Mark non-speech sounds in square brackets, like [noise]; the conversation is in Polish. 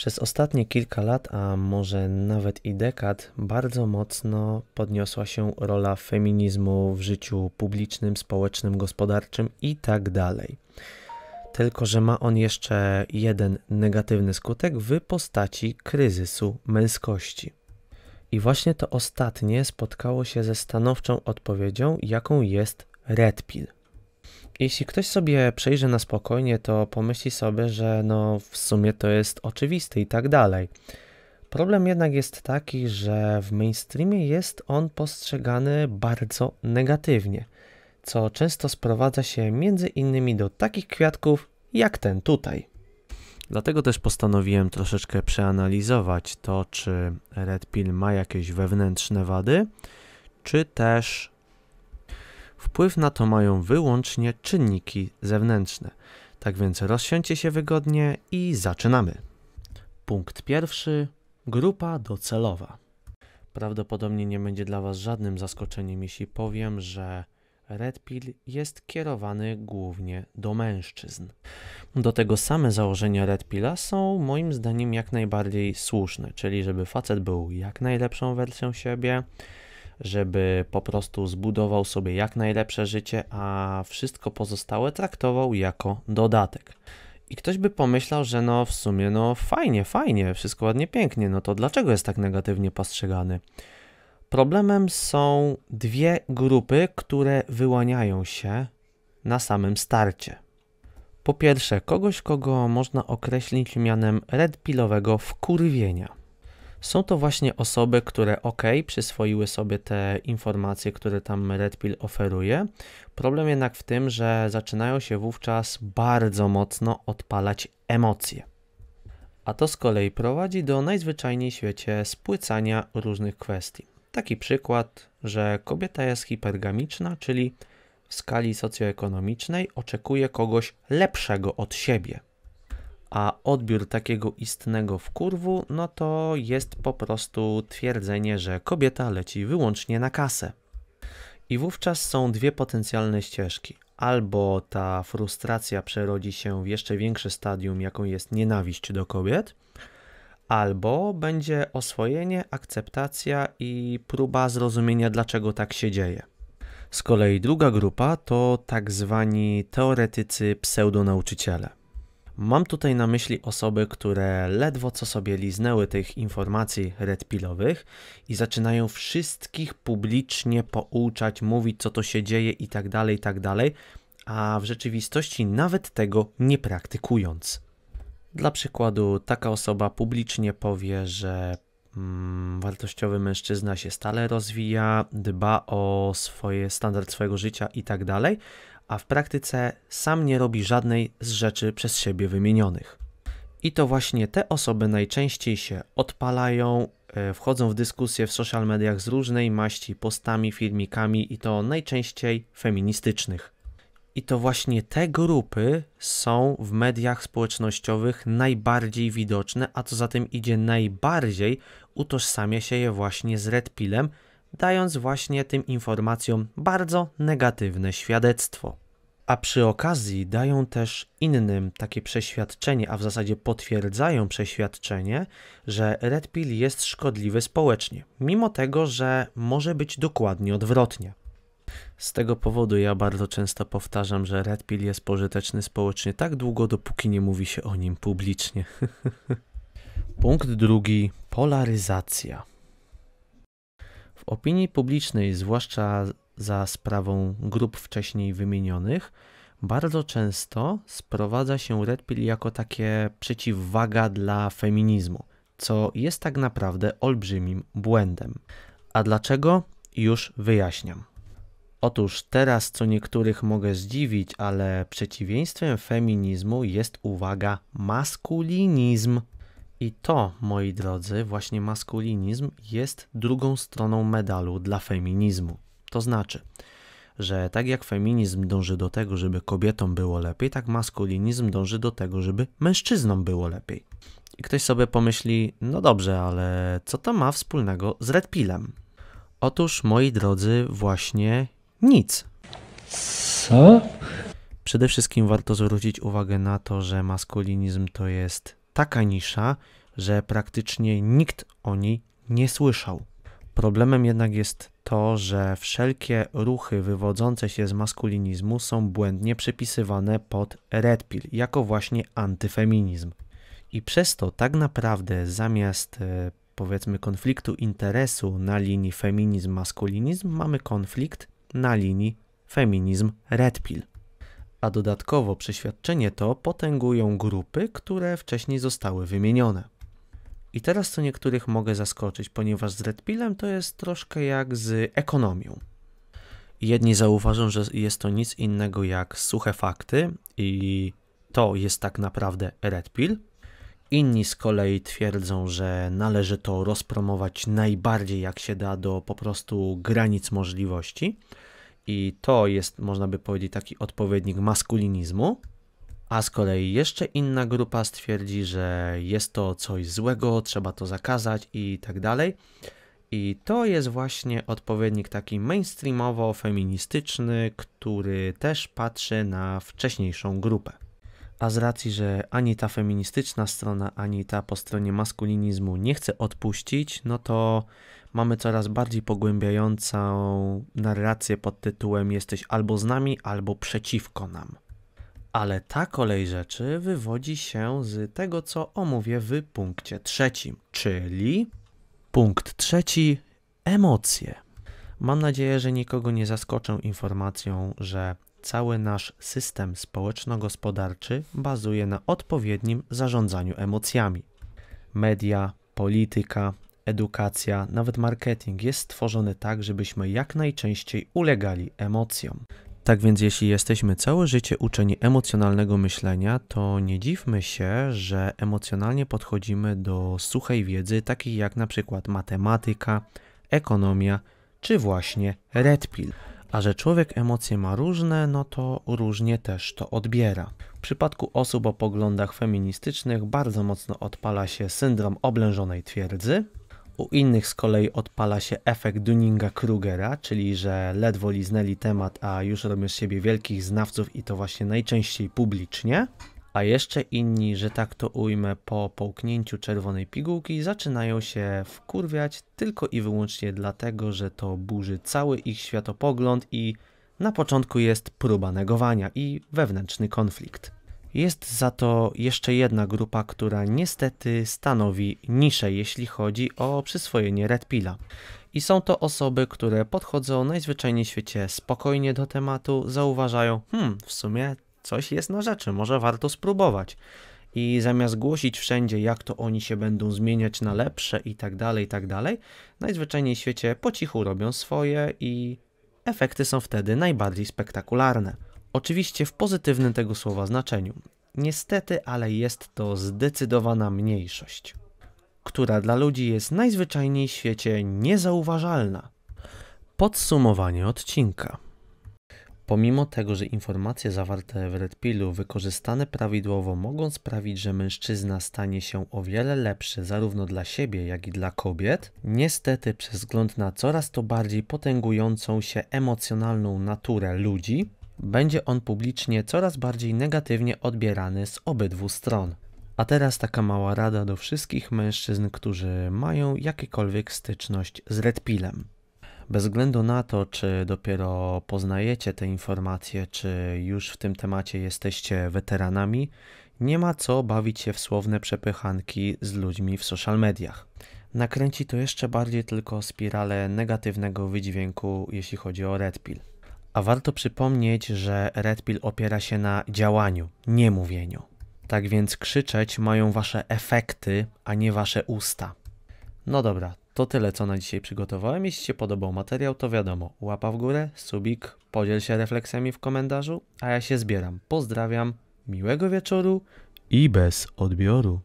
Przez ostatnie kilka lat, a może nawet i dekad, bardzo mocno podniosła się rola feminizmu w życiu publicznym, społecznym, gospodarczym i tak dalej. Tylko, że ma on jeszcze jeden negatywny skutek w postaci kryzysu męskości. I właśnie to ostatnie spotkało się ze stanowczą odpowiedzią, jaką jest Red Pill. Jeśli ktoś sobie przejrzy na spokojnie, to pomyśli sobie, że no w sumie to jest oczywiste i tak dalej. Problem jednak jest taki, że w mainstreamie jest on postrzegany bardzo negatywnie, co często sprowadza się między innymi do takich kwiatków jak ten tutaj. Dlatego też postanowiłem troszeczkę przeanalizować to, czy Red Pill ma jakieś wewnętrzne wady, czy też Wpływ na to mają wyłącznie czynniki zewnętrzne. Tak więc rozsiądźcie się wygodnie i zaczynamy. Punkt pierwszy. Grupa docelowa. Prawdopodobnie nie będzie dla Was żadnym zaskoczeniem, jeśli powiem, że Red Pill jest kierowany głównie do mężczyzn. Do tego same założenia Red Pilla są moim zdaniem jak najbardziej słuszne, czyli żeby facet był jak najlepszą wersją siebie, żeby po prostu zbudował sobie jak najlepsze życie, a wszystko pozostałe traktował jako dodatek. I ktoś by pomyślał, że no w sumie no fajnie, fajnie, wszystko ładnie, pięknie, no to dlaczego jest tak negatywnie postrzegany? Problemem są dwie grupy, które wyłaniają się na samym starcie. Po pierwsze, kogoś, kogo można określić mianem redpilowego wkurwienia. Są to właśnie osoby, które ok, przyswoiły sobie te informacje, które tam Red Pill oferuje. Problem jednak w tym, że zaczynają się wówczas bardzo mocno odpalać emocje. A to z kolei prowadzi do najzwyczajniej w świecie spłycania różnych kwestii. Taki przykład, że kobieta jest hipergamiczna, czyli w skali socjoekonomicznej oczekuje kogoś lepszego od siebie a odbiór takiego istnego kurwu, no to jest po prostu twierdzenie, że kobieta leci wyłącznie na kasę. I wówczas są dwie potencjalne ścieżki. Albo ta frustracja przerodzi się w jeszcze większe stadium, jaką jest nienawiść do kobiet, albo będzie oswojenie, akceptacja i próba zrozumienia, dlaczego tak się dzieje. Z kolei druga grupa to tak zwani teoretycy pseudonauczyciele. Mam tutaj na myśli osoby, które ledwo co sobie liznęły tych informacji redpilowych i zaczynają wszystkich publicznie pouczać, mówić co to się dzieje i tak dalej, i tak dalej, a w rzeczywistości nawet tego nie praktykując. Dla przykładu, taka osoba publicznie powie, że mm, wartościowy mężczyzna się stale rozwija, dba o swoje standard swojego życia i tak dalej, a w praktyce sam nie robi żadnej z rzeczy przez siebie wymienionych. I to właśnie te osoby najczęściej się odpalają, e, wchodzą w dyskusje w social mediach z różnej maści postami, filmikami i to najczęściej feministycznych. I to właśnie te grupy są w mediach społecznościowych najbardziej widoczne, a co za tym idzie najbardziej utożsamia się je właśnie z Red Pillem, dając właśnie tym informacjom bardzo negatywne świadectwo. A przy okazji dają też innym takie przeświadczenie, a w zasadzie potwierdzają przeświadczenie, że Red Pill jest szkodliwy społecznie, mimo tego, że może być dokładnie odwrotnie. Z tego powodu ja bardzo często powtarzam, że Red Pill jest pożyteczny społecznie tak długo, dopóki nie mówi się o nim publicznie. [laughs] Punkt drugi: polaryzacja opinii publicznej, zwłaszcza za sprawą grup wcześniej wymienionych, bardzo często sprowadza się Red Pill jako takie przeciwwaga dla feminizmu, co jest tak naprawdę olbrzymim błędem. A dlaczego? Już wyjaśniam. Otóż teraz, co niektórych mogę zdziwić, ale przeciwieństwem feminizmu jest uwaga maskulinizm. I to, moi drodzy, właśnie maskulinizm jest drugą stroną medalu dla feminizmu. To znaczy, że tak jak feminizm dąży do tego, żeby kobietom było lepiej, tak maskulinizm dąży do tego, żeby mężczyznom było lepiej. I ktoś sobie pomyśli, no dobrze, ale co to ma wspólnego z Red Pillem? Otóż, moi drodzy, właśnie nic. Co? Przede wszystkim warto zwrócić uwagę na to, że maskulinizm to jest taka nisza, że praktycznie nikt o niej nie słyszał. Problemem jednak jest to, że wszelkie ruchy wywodzące się z maskulinizmu są błędnie przypisywane pod red pill jako właśnie antyfeminizm. I przez to tak naprawdę zamiast e, powiedzmy konfliktu interesu na linii feminizm-maskulinizm mamy konflikt na linii feminizm-red pill a dodatkowo przeświadczenie to potęgują grupy, które wcześniej zostały wymienione. I teraz co niektórych mogę zaskoczyć, ponieważ z Red Pillem to jest troszkę jak z ekonomią. Jedni zauważą, że jest to nic innego jak suche fakty i to jest tak naprawdę Red Pill. Inni z kolei twierdzą, że należy to rozpromować najbardziej jak się da do po prostu granic możliwości. I to jest, można by powiedzieć, taki odpowiednik maskulinizmu. A z kolei jeszcze inna grupa stwierdzi, że jest to coś złego, trzeba to zakazać i tak dalej. I to jest właśnie odpowiednik taki mainstreamowo-feministyczny, który też patrzy na wcześniejszą grupę a z racji, że ani ta feministyczna strona, ani ta po stronie maskulinizmu nie chce odpuścić, no to mamy coraz bardziej pogłębiającą narrację pod tytułem jesteś albo z nami, albo przeciwko nam. Ale ta kolej rzeczy wywodzi się z tego, co omówię w punkcie trzecim, czyli punkt trzeci emocje. Mam nadzieję, że nikogo nie zaskoczę informacją, że cały nasz system społeczno-gospodarczy bazuje na odpowiednim zarządzaniu emocjami. Media, polityka, edukacja, nawet marketing jest stworzony tak, żebyśmy jak najczęściej ulegali emocjom. Tak więc, jeśli jesteśmy całe życie uczeni emocjonalnego myślenia, to nie dziwmy się, że emocjonalnie podchodzimy do suchej wiedzy, takiej jak na przykład matematyka, ekonomia czy właśnie red pill. A że człowiek emocje ma różne, no to różnie też to odbiera. W przypadku osób o poglądach feministycznych bardzo mocno odpala się syndrom oblężonej twierdzy, u innych z kolei odpala się efekt Dunninga-Krugera, czyli że ledwo liznęli temat, a już robią z siebie wielkich znawców i to właśnie najczęściej publicznie a jeszcze inni, że tak to ujmę, po połknięciu czerwonej pigułki zaczynają się wkurwiać tylko i wyłącznie dlatego, że to burzy cały ich światopogląd i na początku jest próba negowania i wewnętrzny konflikt. Jest za to jeszcze jedna grupa, która niestety stanowi niszę, jeśli chodzi o przyswojenie Red Pilla. I są to osoby, które podchodzą najzwyczajniej w świecie spokojnie do tematu, zauważają, hmm, w sumie coś jest na rzeczy, może warto spróbować. I zamiast głosić wszędzie, jak to oni się będą zmieniać na lepsze i tak dalej, i tak dalej, najzwyczajniej w świecie po cichu robią swoje i efekty są wtedy najbardziej spektakularne. Oczywiście w pozytywnym tego słowa znaczeniu. Niestety, ale jest to zdecydowana mniejszość, która dla ludzi jest najzwyczajniej w świecie niezauważalna. Podsumowanie odcinka. Pomimo tego, że informacje zawarte w Red Pillu wykorzystane prawidłowo mogą sprawić, że mężczyzna stanie się o wiele lepszy zarówno dla siebie, jak i dla kobiet, niestety przez wzgląd na coraz to bardziej potęgującą się emocjonalną naturę ludzi, będzie on publicznie coraz bardziej negatywnie odbierany z obydwu stron. A teraz taka mała rada do wszystkich mężczyzn, którzy mają jakiekolwiek styczność z Red Pillem. Bez względu na to, czy dopiero poznajecie te informacje, czy już w tym temacie jesteście weteranami, nie ma co bawić się w słowne przepychanki z ludźmi w social mediach. Nakręci to jeszcze bardziej tylko spiralę negatywnego wydźwięku, jeśli chodzi o Red Pill. A warto przypomnieć, że Red Pill opiera się na działaniu, nie mówieniu. Tak więc krzyczeć mają wasze efekty, a nie wasze usta. No dobra, to tyle, co na dzisiaj przygotowałem. Jeśli się podobał materiał, to wiadomo, łapa w górę, subik, podziel się refleksjami w komentarzu, a ja się zbieram. Pozdrawiam, miłego wieczoru i bez odbioru.